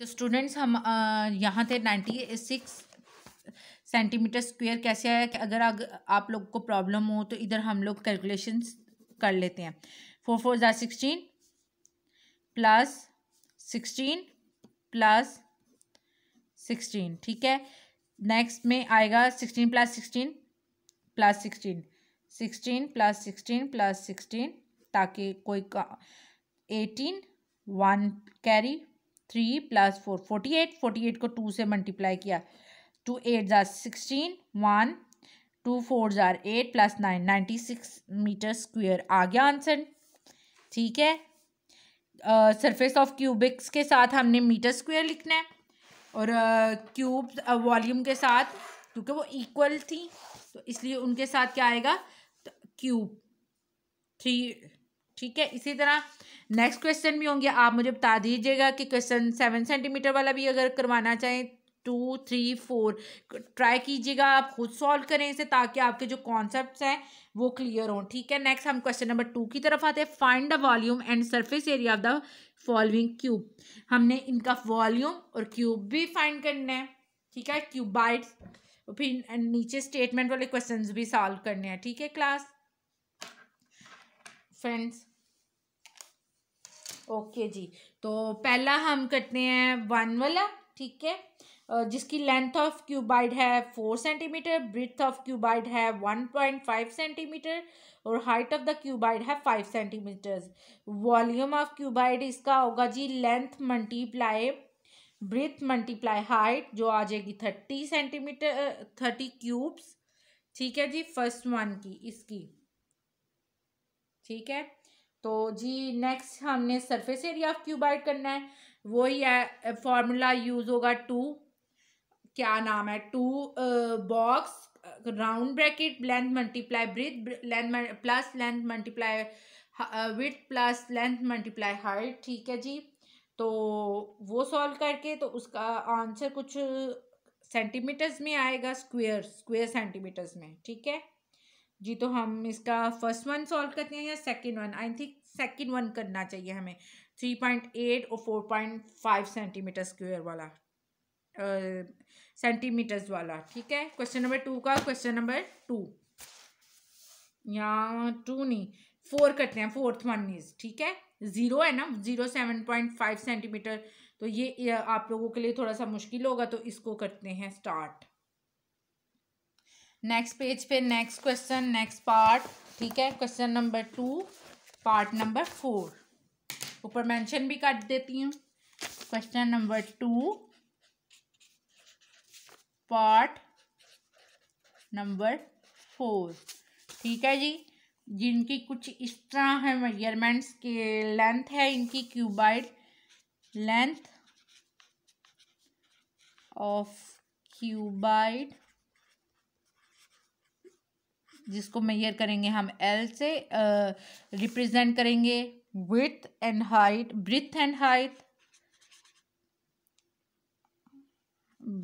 तो स्टूडेंट्स हम यहाँ थे नाइन्टी सिक्स सेंटीमीटर स्क्वायर कैसे आया कि अगर आग, आप लोग को प्रॉब्लम हो तो इधर हम लोग कैलकुलेशन कर लेते हैं फोर फोर ज़ार sixteen plus sixteen plus sixteen ठीक है नेक्स्ट में आएगा sixteen plus sixteen plus sixteen sixteen plus sixteen plus sixteen ताकि कोई eighteen one carry three plus four forty eight forty eight को टू से मल्टीप्लाई किया टू एट ज़ार सिक्सटीन वन टू फोर ज़ार eight plus nine ninety six metre square आ गया answer ठीक है सरफेस ऑफ क्यूबिक्स के साथ हमने मीटर स्क्वेयर लिखना है और क्यूब uh, वॉल्यूम uh, के साथ क्योंकि वो इक्वल थी तो इसलिए उनके साथ क्या आएगा क्यूब थ्री ठीक है इसी तरह नेक्स्ट क्वेश्चन भी होंगे आप मुझे बता दीजिएगा कि क्वेश्चन सेवन सेंटीमीटर वाला भी अगर करवाना चाहें टू थ्री फोर ट्राई कीजिएगा आप खुद सॉल्व करें इसे ताकि आपके जो कॉन्सेप्ट हैं वो क्लियर हों ठीक है नेक्स्ट हम क्वेश्चन नंबर टू की तरफ आते हैं find the volume and surface area of the following cube हमने इनका वॉल्यूम और क्यूब भी फाइंड करना है ठीक है क्यूबाइट फिर नीचे स्टेटमेंट वाले क्वेश्चन भी सॉल्व करने हैं ठीक है क्लास फ्रेंड्स ओके जी तो पहला हम करते हैं वन वाला ठीक है जिसकी लेंथ ऑफ क्यूबाइड है four centimetre breadth of cuboid है वन पॉइंट फाइव सेंटीमीटर और हाइट ऑफ द क्यूबाइड है five centimetres volume of cuboid इसका होगा जी length multiply breadth multiply height जो आ जाएगी थर्टी सेंटीमीटर थर्टी क्यूब्स ठीक है जी फर्स्ट वन की इसकी ठीक है तो जी नेक्स्ट हमने सरफेस एरिया ऑफ क्यूबाइड करना है वही है फॉर्मूला यूज़ होगा टू क्या नाम है two box round bracket length multiply breadth length plus length multiply width plus length multiply height ठीक है जी तो वो सॉल्व करके तो उसका आंसर कुछ सेंटीमीटर्स में आएगा स्क्वेयर स्क्वेयर सेंटीमीटर्स में ठीक है जी तो हम इसका फर्स्ट वन सॉल्व करते हैं या second one I think second one करना चाहिए हमें थ्री पॉइंट एट और four point five centimetre square वाला सेंटीमीटर्स वाला ठीक है क्वेश्चन नंबर टू का क्वेश्चन नंबर टू या टू नहीं फोर करते हैं फोर्थ वन इज ठीक है ज़ीरो है ना zero seven point five centimetre तो ये आप लोगों के लिए थोड़ा सा मुश्किल होगा तो इसको करते हैं स्टार्ट नेक्स्ट पेज पे नेक्स्ट क्वेश्चन नेक्स्ट पार्ट ठीक है question number two part number four ऊपर मेंशन भी कर देती हूँ question number two part number four ठीक है जी जिनकी कुछ इस तरह है मेजरमेंट्स के लेंथ है इनकी क्यूबाइट लेंथ ऑफ क्यूबाइट जिसको मेयर करेंगे हम एल से रिप्रेजेंट uh, करेंगे width and height breadth and height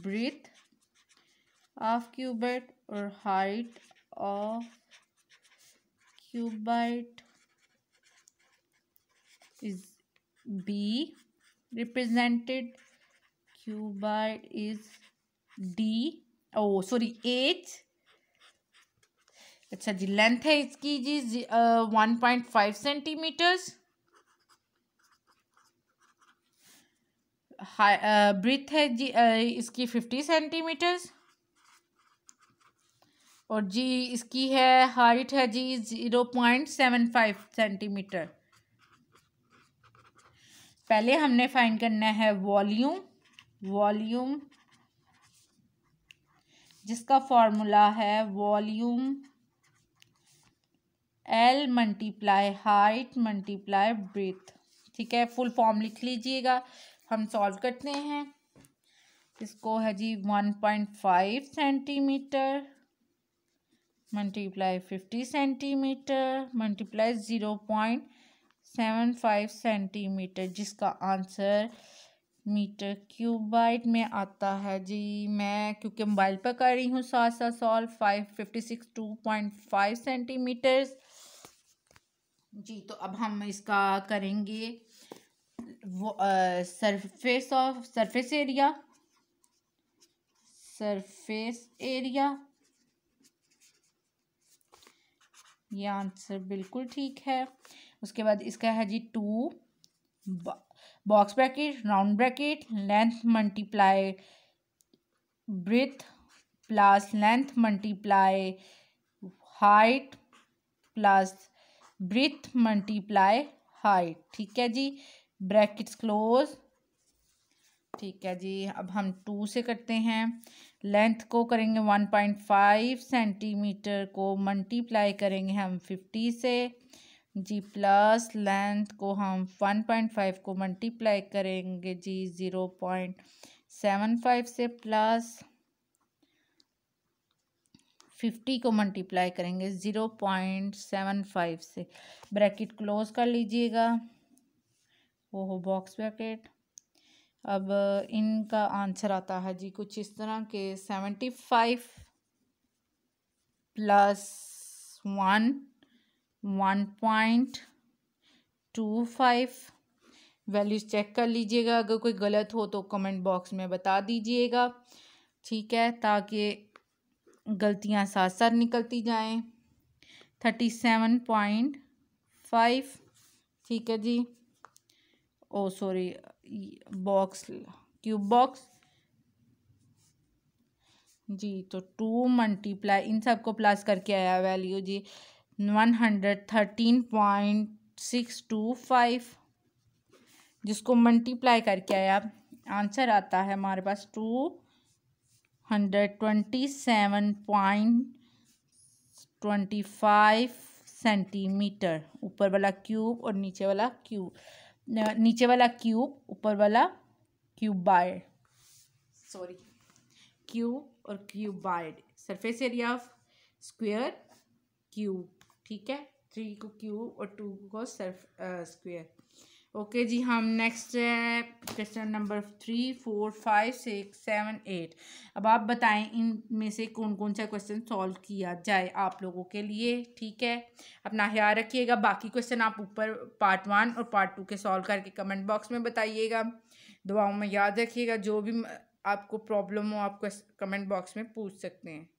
breadth of cuboid और height of cuboid is be represented cuboid is D O sorry H अच्छा जी लेंथ है इसकी जी वन पॉइंट फाइव सेंटीमीटर्स ब्रिथ है जी आ, इसकी फिफ्टी सेंटीमीटर्स और जी इसकी है हाइट है जी zero point seven five centimetre पहले हमने फाइंड करना है वॉल्यूम वॉल्यूम जिसका फॉर्मूला है volume L multiply height multiply breadth ठीक है फुल फॉर्म लिख लीजिएगा हम सॉल्व करते हैं इसको है जी one point five centimetre multiply fifty centimetre multiply zero point seven five centimetre जिसका आंसर मीटर क्यूबाइट में आता है जी मैं क्योंकि मोबाइल पर कर रही हूँ साथ साथ solve five fifty six two point five centimetres जी तो अब हम इसका करेंगे वो surface of surface area surface area ये आंसर बिल्कुल ठीक है उसके बाद इसका है जी two box bracket round bracket length multiply breadth plus length multiply height plus breadth multiply height ठीक है जी ब्रैकेट्स क्लोज ठीक है जी अब हम टू से करते हैं लेंथ को करेंगे वन पॉइंट फाइव सेंटीमीटर को मल्टीप्लाई करेंगे हम फिफ्टी से जी प्लस लेंथ को हम वन पॉइंट फाइव को मल्टीप्लाई करेंगे जी ज़ीरो पॉइंट सेवन फाइव से प्लस फिफ्टी को मल्टीप्लाई करेंगे ज़ीरो पॉइंट सेवन फाइव से ब्रैकेट क्लोज कर लीजिएगा वो हो बॉक्स ब्रैकेट अब इनका आंसर आता है जी कुछ इस तरह के seventy five plus one one point two five values check कर लीजिएगा अगर कोई गलत हो तो कमेंट बॉक्स में बता दीजिएगा ठीक है ताकि गलतियां साथ साथ निकलती जाएं थर्टी सेवन पॉइंट फाइव ठीक है जी oh sorry box cube box जी तो टू मल्टीप्लाई इन सब को प्लस करके आया वैल्यू जी one hundred thirteen point six two five जिसको मल्टीप्लाई करके आया आंसर आता है हमारे पास two hundred twenty seven point twenty five centimetre ऊपर वाला क्यूब और नीचे वाला क्यूब नीचे वाला क्यूब ऊपर वाला क्यूबाइड सॉरी क्यूब और cuboid surface area of square cube ठीक है थ्री को क्यूब और टू को सर्फ uh, ओके जी हम नेक्स्ट है question number three four five six seven eight अब आप बताएं इन में से कौन कौन सा क्वेश्चन सॉल्व किया जाए आप लोगों के लिए ठीक है अपना ख्याल रखिएगा बाकी क्वेश्चन आप ऊपर पार्ट वन और पार्ट टू के सॉल्व करके कमेंट बॉक्स में बताइएगा दुआओं में याद रखिएगा जो भी आपको प्रॉब्लम हो आप कमेंट बॉक्स में पूछ सकते हैं